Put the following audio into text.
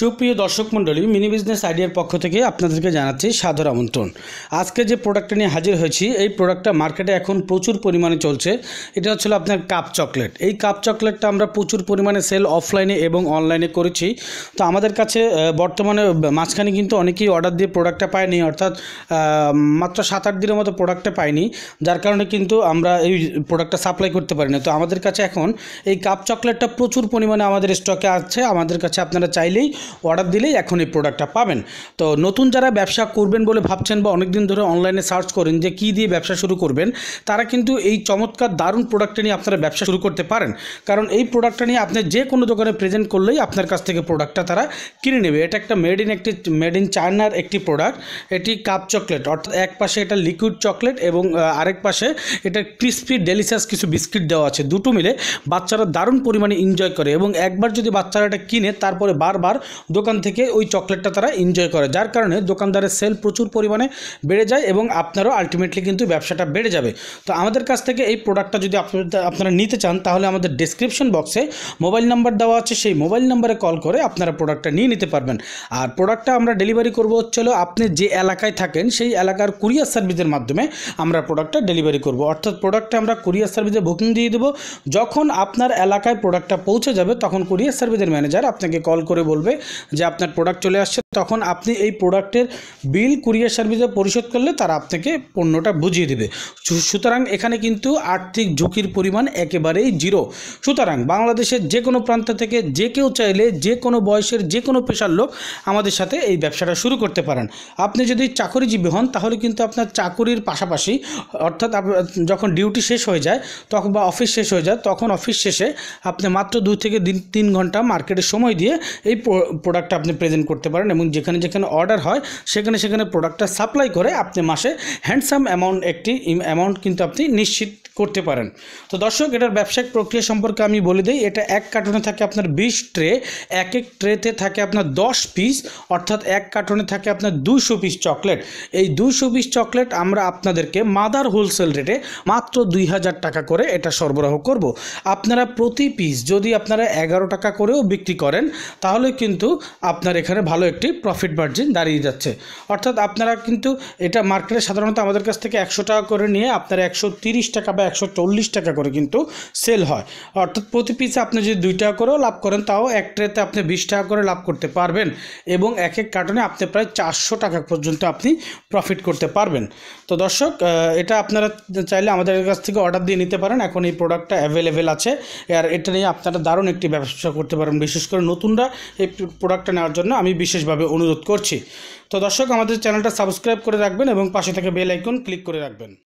সুপ্রিয় দর্শক মণ্ডলী মিনি বিজনেস আইডিয়ার পক্ষ থেকে আপনাদেরকে জানাচ্ছি সাদর আমন্ত্রণ আজকে যে প্রোডাক্টটা নিয়ে হাজির হয়েছি এই প্রোডাক্টটা মার্কেটে এখন প্রচুর পরিমাণে চলছে এটা হচ্ছিল আপনার কাপ চকলেট এই কাপ চকলেটটা আমরা প্রচুর পরিমাণে সেল অফলাইনে এবং অনলাইনে করেছি তো আমাদের কাছে বর্তমানে মাঝখানে কিন্তু অনেকেই অর্ডার দিয়ে প্রোডাক্টটা পায়নি অর্থাৎ মাত্র সাত আট দিনের মতো প্রোডাক্টটা পাইনি যার কারণে কিন্তু আমরা এই প্রোডাক্টটা সাপ্লাই করতে পারি না তো আমাদের কাছে এখন এই কাপ চকলেটটা প্রচুর পরিমাণে আমাদের স্টকে আছে আমাদের কাছে আপনারা চাইলেই অর্ডার দিলেই এখন এই প্রোডাক্টটা পাবেন তো নতুন যারা ব্যবসা করবেন বলে ভাবছেন বা অনেক দিন ধরে অনলাইনে সার্চ করেন যে কি দিয়ে ব্যবসা শুরু করবেন তারা কিন্তু এই চমৎকার দারুণ প্রোডাক্টটা নিয়ে আপনারা ব্যবসা শুরু করতে পারেন কারণ এই প্রোডাক্টটা নিয়ে আপনি যে কোনো দোকানে প্রেজেন্ট করলেই আপনার কাছ থেকে প্রোডাক্টটা তারা কিনে নেবে এটা একটা মেড ইন একটি মেড ইন চায়নার একটি প্রোডাক্ট এটি কাপ চকলেট অর্থাৎ এক পাশে এটা লিকুইড চকলেট এবং আরেক পাশে এটা ক্রিস্পি ডেলিশিয়াস কিছু বিস্কিট দেওয়া আছে দুটো মিলে বাচ্চারা দারুণ পরিমাণে এনজয় করে এবং একবার যদি বাচ্চারা এটা কিনে তারপরে বারবার দোকান থেকে ওই চকলেটটা তারা এনজয় করে যার কারণে দোকানদারের সেল প্রচুর পরিমাণে বেড়ে যায় এবং আপনারও আলটিমেটলি কিন্তু ব্যবসাটা বেড়ে যাবে তো আমাদের কাছ থেকে এই প্রোডাক্টটা যদি আপনারা নিতে চান তাহলে আমাদের ডিসক্রিপশন বক্সে মোবাইল নাম্বার দেওয়া আছে সেই মোবাইল নাম্বারে কল করে আপনারা প্রোডাক্টটা নিয়ে নিতে পারবেন আর প্রোডাক্টটা আমরা ডেলিভারি করবো হচ্ছিল আপনি যে এলাকায় থাকেন সেই এলাকার কুরিয়ার সার্ভিসের মাধ্যমে আমরা প্রোডাক্টটা ডেলিভারি করব অর্থাৎ প্রোডাক্টটা আমরা কুরিয়ার সার্ভিসে বুকিং দিয়ে দেবো যখন আপনার এলাকায় প্রোডাক্টটা পৌঁছে যাবে তখন কুরিয়ার সার্ভিসের ম্যানেজার আপনাকে কল করে বলবে যে আপনার প্রোডাক্ট চলে আসছে তখন আপনি এই প্রোডাক্টের বিল কুরিয়ার সার্ভিসে পরিশোধ করলে তারা আপনাকে পণ্যটা বুঝিয়ে দেবে সুতরাং এখানে কিন্তু আর্থিক ঝুঁকির পরিমাণ একেবারেই জিরো সুতরাং বাংলাদেশের যে কোনো প্রান্ত থেকে যে কেউ চাইলে যে কোনো বয়সের যে কোনো পেশার লোক আমাদের সাথে এই ব্যবসাটা শুরু করতে পারেন আপনি যদি চাকরিজীবী হন তাহলে কিন্তু আপনার চাকরির পাশাপাশি অর্থাৎ যখন ডিউটি শেষ হয়ে যায় তখন বা অফিস শেষ হয়ে যায় তখন অফিস শেষে আপনি মাত্র দু থেকে তিন ঘন্টা মার্কেটের সময় দিয়ে এই প্রোডাক্ট আপনি প্রেজেন্ট করতে পারেন এবং যেখানে যেখানে অর্ডার হয় সেখানে সেখানে প্রোডাক্টটা সাপ্লাই করে আপনি মাসে হ্যান্ডসাম অ্যামাউন্ট একটি অ্যামাউন্ট কিন্তু আপনি নিশ্চিত করতে পারেন তো দর্শক এটার ব্যবসায়িক প্রক্রিয়া সম্পর্কে আমি বলে দিই এটা এক কার্টনে থাকে আপনার বিশ ট্রে এক এক ট্রেতে থাকে আপনার দশ পিস অর্থাৎ এক কার্টনে থাকে আপনার দুশো পিস চকলেট এই দুশো পিস চকলেট আমরা আপনাদেরকে মাদার হোলসেল রেটে মাত্র দুই হাজার টাকা করে এটা সরবরাহ করব। আপনারা প্রতি পিস যদি আপনারা এগারো টাকা করেও বিক্রি করেন তাহলে কিন্তু আপনার এখানে ভালো একটি প্রফিট মার্জিন দাঁড়িয়ে যাচ্ছে অর্থাৎ আপনারা কিন্তু এটা মার্কেটে সাধারণত আমাদের কাছ থেকে একশো টাকা করে নিয়ে আপনারা একশো টাকা বা একশো টাকা করে কিন্তু সেল হয় অর্থাৎ প্রতি পিসে আপনি যদি দুই টাকা করেও লাভ করেন তাও এক ট্রেতে আপনি বিশ টাকা করে লাভ করতে পারবেন এবং এক এক কার্টনে আপনি প্রায় চারশো টাকা পর্যন্ত আপনি প্রফিট করতে পারবেন তো দর্শক এটা আপনারা চাইলে আমাদের কাছ থেকে অর্ডার দিয়ে নিতে পারেন এখন এই প্রোডাক্টটা অ্যাভেলেবেল আছে আর এটা নিয়ে আপনারা দারুণ একটি ব্যবসা করতে পারেন বিশেষ করে নতুনরা এই প্রোডাক্টটা নেওয়ার জন্য আমি বিশেষভাবে অনুরোধ করছি তো দর্শক আমাদের চ্যানেলটা সাবস্ক্রাইব করে রাখবেন এবং পাশে থেকে বেল আইকন ক্লিক করে রাখবেন